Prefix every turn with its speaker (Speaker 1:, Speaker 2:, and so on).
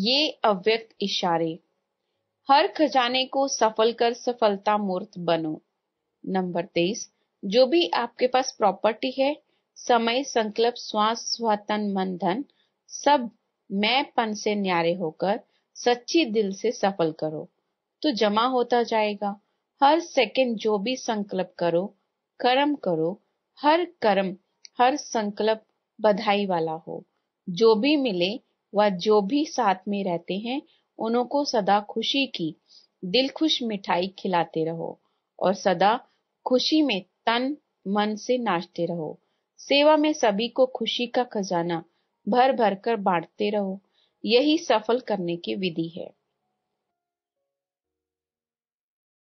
Speaker 1: ये अव्यक्त इशारे हर खजाने को सफल कर सफलता मूर्त बनो नंबर तेईस जो भी आपके पास प्रॉपर्टी है समय संकल्प श्वास स्वतन मन धन सब पन से न्यारे होकर सच्ची दिल से सफल करो तो जमा होता जाएगा हर सेकंड जो भी संकल्प करो कर्म करो हर कर्म हर संकल्प बधाई वाला हो जो भी मिले व जो भी साथ में रहते हैं उनको सदा खुशी की दिल खुश मिठाई खिलाते रहो और सदा खुशी में तन मन से नाचते रहो सेवा में सभी को खुशी का खजाना भर भर कर बांटते रहो यही सफल करने की विधि है